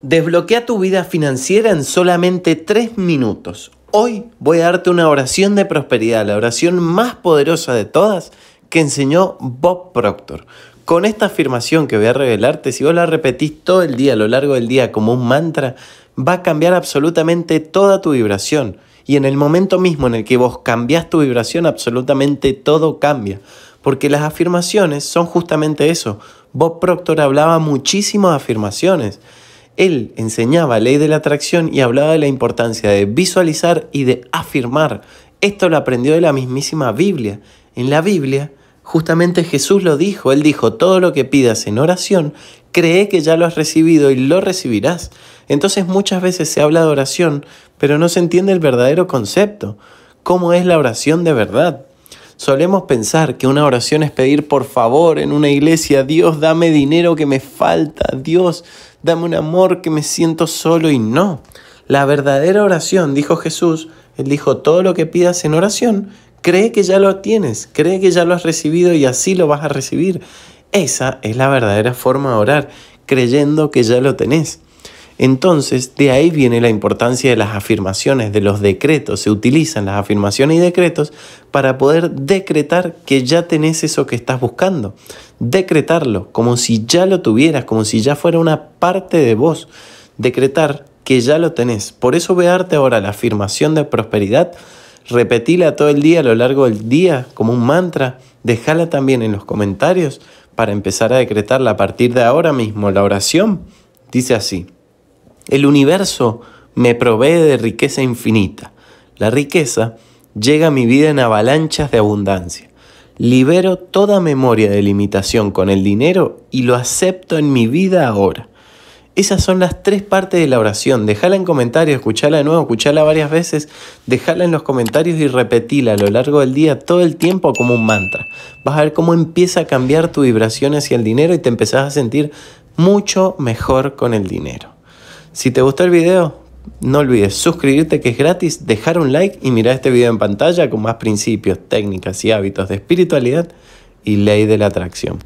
Desbloquea tu vida financiera en solamente 3 minutos. Hoy voy a darte una oración de prosperidad, la oración más poderosa de todas que enseñó Bob Proctor. Con esta afirmación que voy a revelarte, si vos la repetís todo el día, a lo largo del día, como un mantra, va a cambiar absolutamente toda tu vibración. Y en el momento mismo en el que vos cambiás tu vibración, absolutamente todo cambia. Porque las afirmaciones son justamente eso. Bob Proctor hablaba muchísimas afirmaciones él enseñaba ley de la atracción y hablaba de la importancia de visualizar y de afirmar. Esto lo aprendió de la mismísima Biblia. En la Biblia, justamente Jesús lo dijo. Él dijo, todo lo que pidas en oración, cree que ya lo has recibido y lo recibirás. Entonces muchas veces se habla de oración, pero no se entiende el verdadero concepto. ¿Cómo es la oración de verdad? Solemos pensar que una oración es pedir por favor en una iglesia, Dios, dame dinero que me falta, Dios, dame un amor que me siento solo y no. La verdadera oración, dijo Jesús, él dijo, todo lo que pidas en oración, cree que ya lo tienes, cree que ya lo has recibido y así lo vas a recibir. Esa es la verdadera forma de orar, creyendo que ya lo tenés. Entonces, de ahí viene la importancia de las afirmaciones, de los decretos. Se utilizan las afirmaciones y decretos para poder decretar que ya tenés eso que estás buscando. Decretarlo, como si ya lo tuvieras, como si ya fuera una parte de vos. Decretar que ya lo tenés. Por eso vearte ahora la afirmación de prosperidad. repetíla todo el día a lo largo del día como un mantra. Dejala también en los comentarios para empezar a decretarla a partir de ahora mismo. La oración dice así. El universo me provee de riqueza infinita. La riqueza llega a mi vida en avalanchas de abundancia. Libero toda memoria de limitación con el dinero y lo acepto en mi vida ahora. Esas son las tres partes de la oración. Dejala en comentarios, escuchala de nuevo, escuchala varias veces, dejala en los comentarios y repetila a lo largo del día todo el tiempo como un mantra. Vas a ver cómo empieza a cambiar tu vibración hacia el dinero y te empezás a sentir mucho mejor con el dinero. Si te gustó el video, no olvides suscribirte que es gratis, dejar un like y mirar este video en pantalla con más principios, técnicas y hábitos de espiritualidad y ley de la atracción.